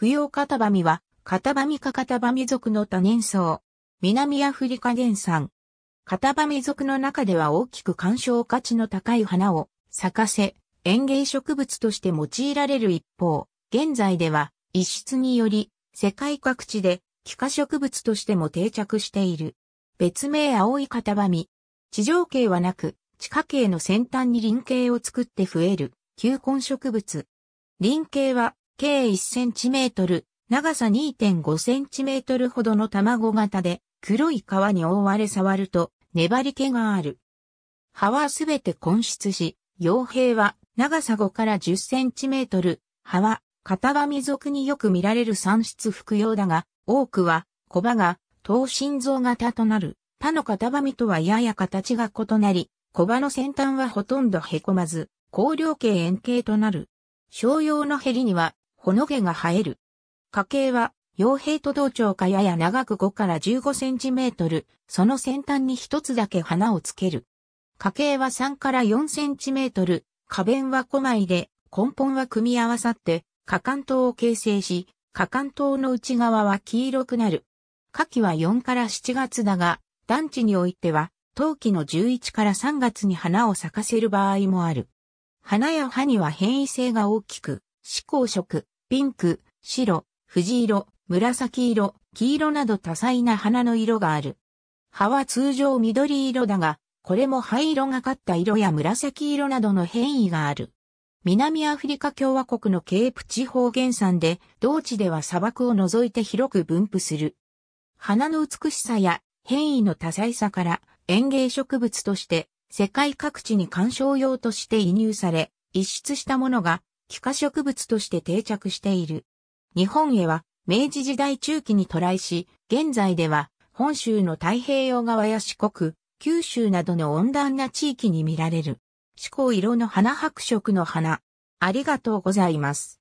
不要カタバミは、カタバミかカタバミ族の多年草。南アフリカ原産。カタバミ族の中では大きく干渉価値の高い花を咲かせ、園芸植物として用いられる一方、現在では一室により世界各地で気化植物としても定着している。別名青いカタバミ。地上茎はなく、地下茎の先端に輪形を作って増える、球根植物。輪形は計1センチメートル、長さ2.5センチメートルほどの卵型で、黒い皮に覆われ触ると、粘り気がある。葉はすべて根質し、傭兵は長さ5から10センチメートル、葉は型紙属によく見られる産出服用だが、多くは小葉が等心臓型となる。他の型紙とはやや形が異なり、小葉の先端はほとんど凹まず、高量形円形となる。商用のヘリにはほの毛が生える。花茎は、傭兵と同調かやや長く5から15センチメートル、その先端に一つだけ花をつける。花茎は3から4センチメートル、花弁は5枚で、根本は組み合わさって、花管塔を形成し、花管塔の内側は黄色くなる。夏季は4から7月だが、団地においては、冬季の11から3月に花を咲かせる場合もある。花や葉には変異性が大きく、思考色、ピンク、白、藤色、紫色、黄色など多彩な花の色がある。葉は通常緑色だが、これも灰色がかった色や紫色などの変異がある。南アフリカ共和国のケープ地方原産で、同地では砂漠を除いて広く分布する。花の美しさや変異の多彩さから園芸植物として世界各地に観賞用として移入され、逸出したものが気化植物として定着している。日本へは明治時代中期に渡来し、現在では本州の太平洋側や四国、九州などの温暖な地域に見られる。思考色の花白色の花。ありがとうございます。